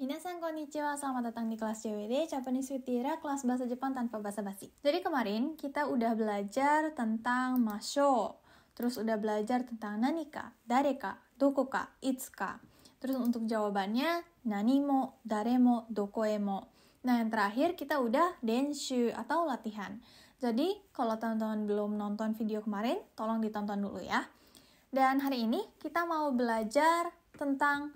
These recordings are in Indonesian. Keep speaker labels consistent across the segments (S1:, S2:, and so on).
S1: Minasang konnichiwa, selamat datang di kelas JWD Japanese with Tira, kelas bahasa Jepang tanpa bahasa basi Jadi kemarin kita udah belajar tentang masho, terus udah belajar tentang nanika, dareka, dokoka, itsuka. Terus untuk jawabannya nanimo, daremo, dokoemo. Nah, yang terakhir kita udah denshu atau latihan. Jadi, kalau teman-teman belum nonton video kemarin, tolong ditonton dulu ya. Dan hari ini kita mau belajar tentang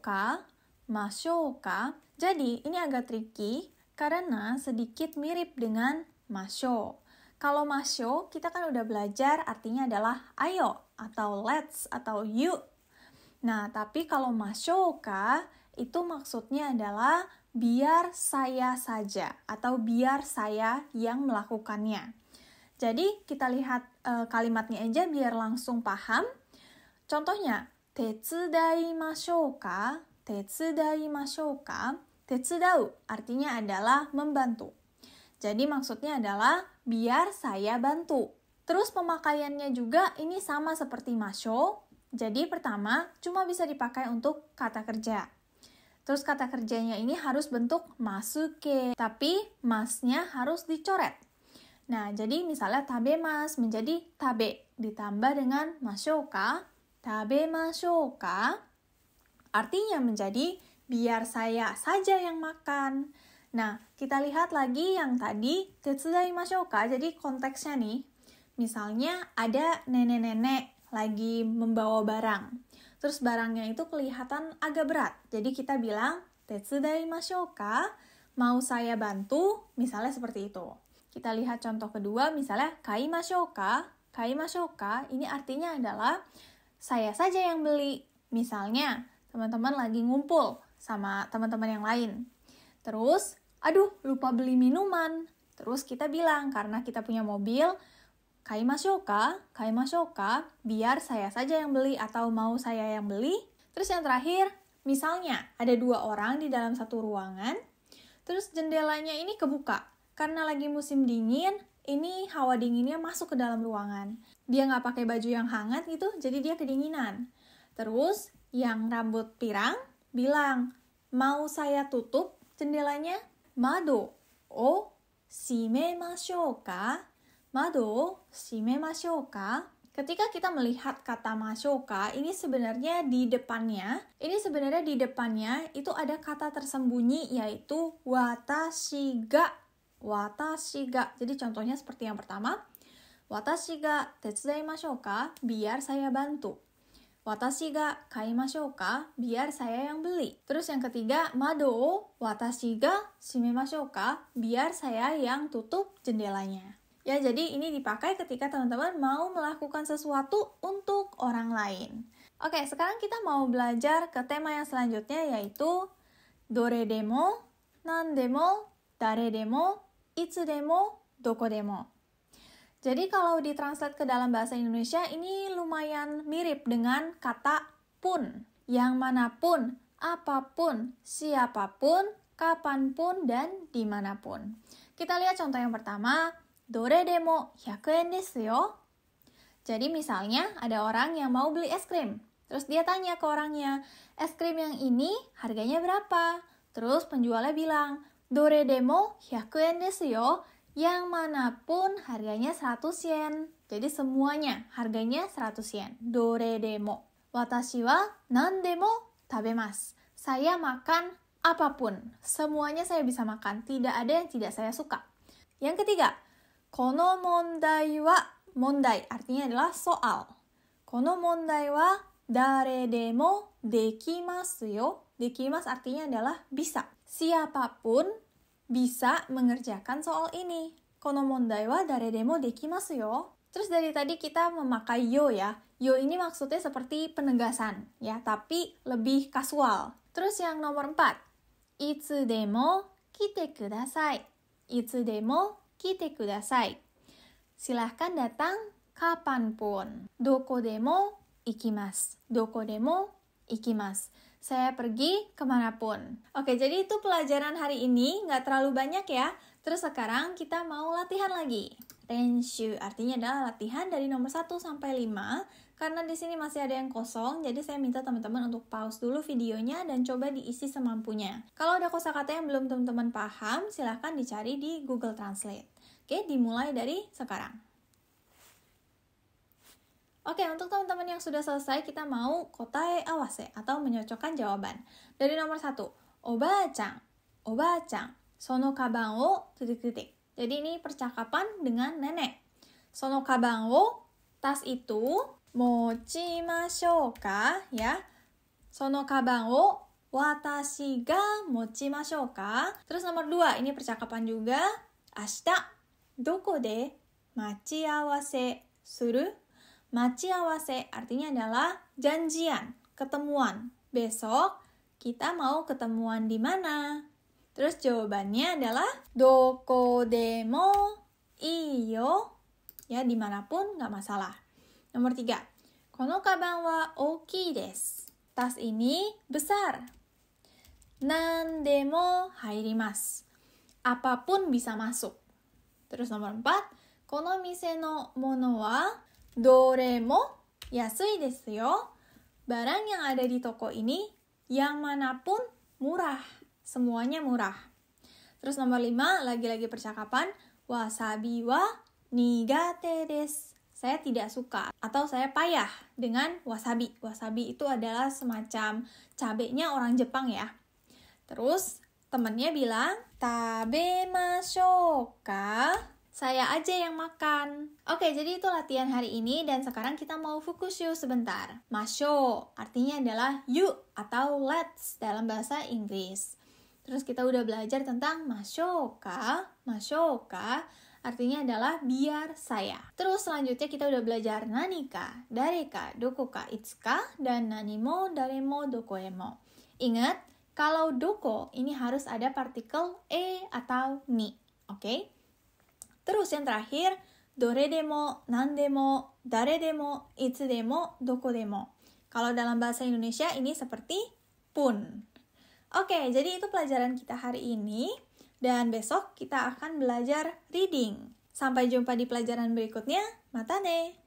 S1: ka masyoka. Jadi, ini agak tricky karena sedikit mirip dengan masyo. Kalau masyo, kita kan udah belajar artinya adalah ayo atau let's atau yuk. Nah, tapi kalau masyoka itu maksudnya adalah biar saya saja atau biar saya yang melakukannya. Jadi kita lihat e, kalimatnya aja biar langsung paham. Contohnya, tetsudai mashouka tetsudai ka? Tetsudau artinya adalah membantu. Jadi maksudnya adalah biar saya bantu. Terus pemakaiannya juga ini sama seperti masho. Jadi pertama cuma bisa dipakai untuk kata kerja. Terus kata kerjanya ini harus bentuk masuke, tapi masnya harus dicoret. Nah, jadi misalnya tabe mas menjadi tabe ditambah dengan masyoka, tabe masyoka, Artinya menjadi biar saya saja yang makan. Nah, kita lihat lagi yang tadi tetsudai masyoka. Jadi konteksnya nih, misalnya ada nenek-nenek lagi membawa barang. Terus barangnya itu kelihatan agak berat. Jadi kita bilang tetsudai masyoka, mau saya bantu, misalnya seperti itu. Kita lihat contoh kedua, misalnya kai masyoka. Kai masyoka ini artinya adalah saya saja yang beli. Misalnya, teman-teman lagi ngumpul sama teman-teman yang lain. Terus, aduh lupa beli minuman. Terus kita bilang, karena kita punya mobil, kai masyoka, kai masyoka, biar saya saja yang beli atau mau saya yang beli. Terus yang terakhir, misalnya ada dua orang di dalam satu ruangan, terus jendelanya ini kebuka. Karena lagi musim dingin, ini hawa dinginnya masuk ke dalam ruangan. Dia nggak pakai baju yang hangat gitu, jadi dia kedinginan. Terus yang rambut pirang bilang, "Mau saya tutup jendelanya?" Mado o oh, shimemashou ka? Mado shimemashou ka? Ketika kita melihat kata masyoka, ini sebenarnya di depannya, ini sebenarnya di depannya itu ada kata tersembunyi yaitu watashi ga. Watashi ga. Jadi contohnya seperti yang pertama, ga tetsudai masyoka, Biar saya bantu. Watashi ga kaimashou ka? Biar saya yang beli. Terus yang ketiga, mado o watashi ga shimemashou ka? Biar saya yang tutup jendelanya. Ya, jadi ini dipakai ketika teman-teman mau melakukan sesuatu untuk orang lain. Oke, sekarang kita mau belajar ke tema yang selanjutnya yaitu dore demo, nan demo, dare demo, itsu demo, doko demo. Jadi kalau ditranslate ke dalam bahasa Indonesia ini lumayan mirip dengan kata pun. Yang manapun, apapun, siapapun, kapanpun, dan dimanapun. Kita lihat contoh yang pertama. Dore demo 100 desu yo. Jadi misalnya ada orang yang mau beli es krim. Terus dia tanya ke orangnya, es krim yang ini harganya berapa? Terus penjualnya bilang, Dore demo 100 desu yo yang manapun harganya 100 yen. Jadi semuanya harganya 100 yen. Dore demo. Watashi wa nandemo tabemasu. Saya makan apapun. Semuanya saya bisa makan. Tidak ada yang tidak saya suka. Yang ketiga, kono mondai wa mondai. Artinya adalah soal. Kono mondai wa dare demo dekimasu yo. Dekimasu artinya adalah bisa. Siapapun bisa mengerjakan soal ini. Kono mondai wa dare demo dekimasu yo. Terus dari tadi kita memakai yo ya. Yo ini maksudnya seperti penegasan ya, tapi lebih kasual. Terus yang nomor 4. Itsu demo kite kudasai. Itsu demo kite kudasai. Silahkan datang kapanpun. Doko demo ikimas. Doko demo ikimas saya pergi kemanapun. Oke, jadi itu pelajaran hari ini, nggak terlalu banyak ya. Terus sekarang kita mau latihan lagi. Renshu artinya adalah latihan dari nomor 1 sampai 5. Karena di sini masih ada yang kosong, jadi saya minta teman-teman untuk pause dulu videonya dan coba diisi semampunya. Kalau ada kosakata yang belum teman-teman paham, silahkan dicari di Google Translate. Oke, dimulai dari sekarang. Oke, untuk teman-teman yang sudah selesai, kita mau kotae awase atau menyocokkan jawaban. Dari nomor satu obacang, obacang, sono kabang wo, titik-titik. Jadi ini percakapan dengan nenek. Sono kabang tas itu, mochi ka, ya. Sono kabang wo, watashi ga mochimashou ka. Terus nomor dua ini percakapan juga. Ashita, doko de machiawase suru Machiawase artinya adalah janjian, ketemuan. Besok kita mau ketemuan di mana? Terus jawabannya adalah doko demo iyo. Ya, dimanapun nggak masalah. Nomor tiga, kono kabang wa oki desu. Tas ini besar. Nandemo hairimasu. Apapun bisa masuk. Terus nomor empat, kono mise no mono wa Doremo yasui desu yo. Barang yang ada di toko ini yang manapun murah. Semuanya murah. Terus nomor 5, lagi-lagi percakapan. Wasabi wa nigate desu saya tidak suka atau saya payah dengan wasabi. Wasabi itu adalah semacam cabenya orang Jepang ya. Terus temennya bilang, tabe saya aja yang makan. Oke, jadi itu latihan hari ini dan sekarang kita mau fokus yuk sebentar. Masho artinya adalah yuk atau let's dalam bahasa Inggris. Terus kita udah belajar tentang masyoka, masyoka artinya adalah biar saya. Terus selanjutnya kita udah belajar nanika, dareka, dokoka, itsuka, dan nanimo, daremo, dokoemo. Ingat, kalau doko ini harus ada partikel e atau ni, oke? Okay? Terus yang terakhir, dore demo, nan demo, dare demo, itu demo, doko demo. Kalau dalam bahasa Indonesia ini seperti pun. Oke, jadi itu pelajaran kita hari ini dan besok kita akan belajar reading. Sampai jumpa di pelajaran berikutnya. Mata ne.